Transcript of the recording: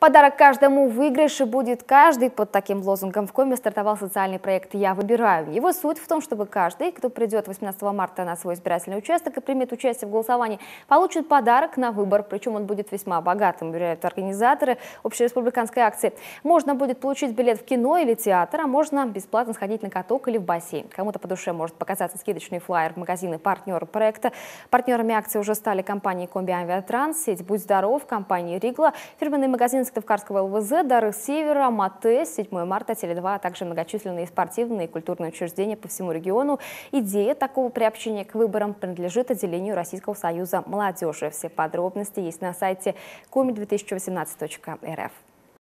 Подарок каждому выигрыше будет каждый. Под таким лозунгом в Коме стартовал социальный проект «Я выбираю». Его суть в том, чтобы каждый, кто придет 18 марта на свой избирательный участок и примет участие в голосовании, получит подарок на выбор. Причем он будет весьма богатым, уверяют организаторы общереспубликанской акции. Можно будет получить билет в кино или театр, а можно бесплатно сходить на каток или в бассейн. Кому-то по душе может показаться скидочный флаер в магазины партнеры проекта. Партнерами акции уже стали компании «Комби Авиатранс», сеть «Будь здоров», компания «Ригла», фирменный магазин Сыктывкарского ЛВЗ, Дары Севера, Мате, 7 марта, Теле2, а также многочисленные спортивные и культурные учреждения по всему региону. Идея такого приобщения к выборам принадлежит отделению Российского союза молодежи. Все подробности есть на сайте коми2018.рф.